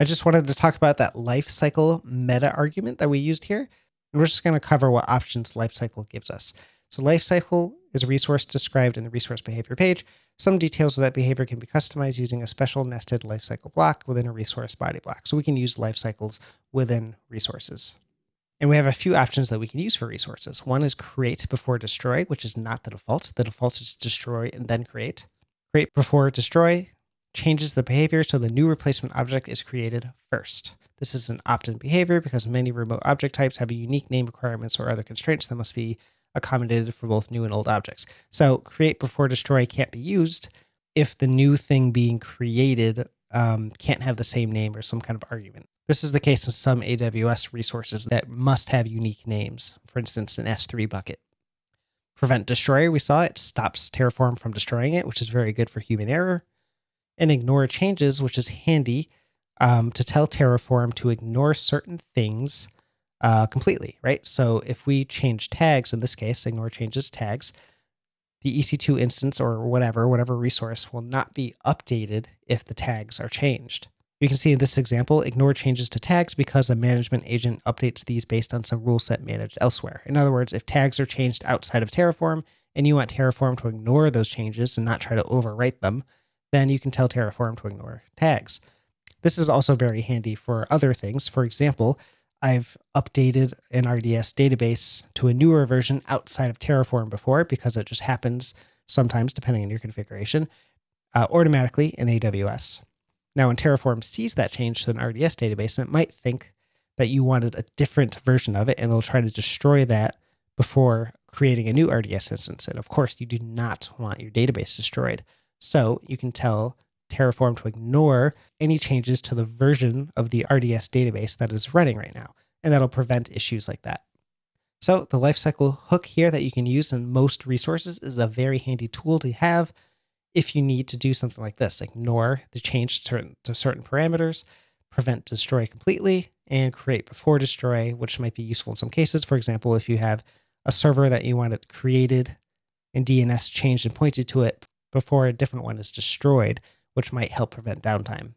I just wanted to talk about that lifecycle meta argument that we used here. And we're just going to cover what options lifecycle gives us. So lifecycle is a resource described in the resource behavior page. Some details of that behavior can be customized using a special nested lifecycle block within a resource body block. So we can use life cycles within resources. And we have a few options that we can use for resources. One is create before destroy, which is not the default. The default is destroy and then create. Create before destroy changes the behavior so the new replacement object is created first. This is an opt-in behavior because many remote object types have unique name requirements or other constraints that must be accommodated for both new and old objects. So create before destroy can't be used if the new thing being created um, can't have the same name or some kind of argument. This is the case in some AWS resources that must have unique names, for instance, an S3 bucket. Prevent destroyer, we saw it stops Terraform from destroying it, which is very good for human error and ignore changes, which is handy um, to tell Terraform to ignore certain things uh, completely, right? So if we change tags, in this case, ignore changes tags, the EC2 instance or whatever, whatever resource will not be updated if the tags are changed. You can see in this example, ignore changes to tags because a management agent updates these based on some rule set managed elsewhere. In other words, if tags are changed outside of Terraform and you want Terraform to ignore those changes and not try to overwrite them, then you can tell Terraform to ignore tags. This is also very handy for other things. For example, I've updated an RDS database to a newer version outside of Terraform before because it just happens sometimes, depending on your configuration, uh, automatically in AWS. Now, when Terraform sees that change to an RDS database, it might think that you wanted a different version of it and it'll try to destroy that before creating a new RDS instance. And of course, you do not want your database destroyed. So you can tell Terraform to ignore any changes to the version of the RDS database that is running right now, and that'll prevent issues like that. So the lifecycle hook here that you can use in most resources is a very handy tool to have if you need to do something like this, ignore the change to, to certain parameters, prevent destroy completely, and create before destroy, which might be useful in some cases. For example, if you have a server that you want it created and DNS changed and pointed to it before a different one is destroyed, which might help prevent downtime.